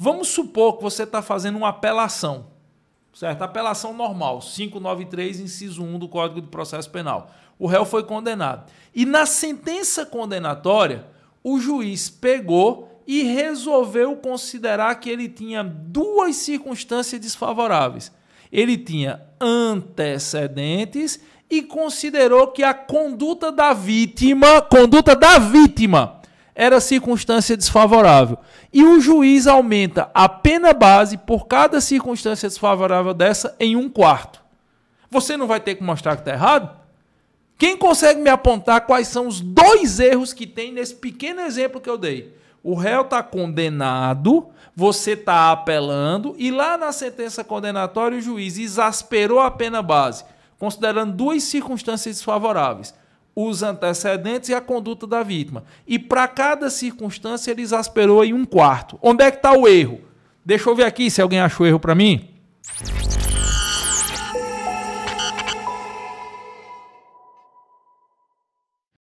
Vamos supor que você está fazendo uma apelação, certo? Apelação normal, 593, inciso 1 do Código de Processo Penal. O réu foi condenado. E na sentença condenatória, o juiz pegou e resolveu considerar que ele tinha duas circunstâncias desfavoráveis. Ele tinha antecedentes e considerou que a conduta da vítima, conduta da vítima, era circunstância desfavorável. E o juiz aumenta a pena base por cada circunstância desfavorável dessa em um quarto. Você não vai ter que mostrar que está errado? Quem consegue me apontar quais são os dois erros que tem nesse pequeno exemplo que eu dei? O réu está condenado, você está apelando, e lá na sentença condenatória o juiz exasperou a pena base, considerando duas circunstâncias desfavoráveis os antecedentes e a conduta da vítima. E para cada circunstância ele exasperou em um quarto. Onde é que está o erro? Deixa eu ver aqui se alguém achou erro para mim.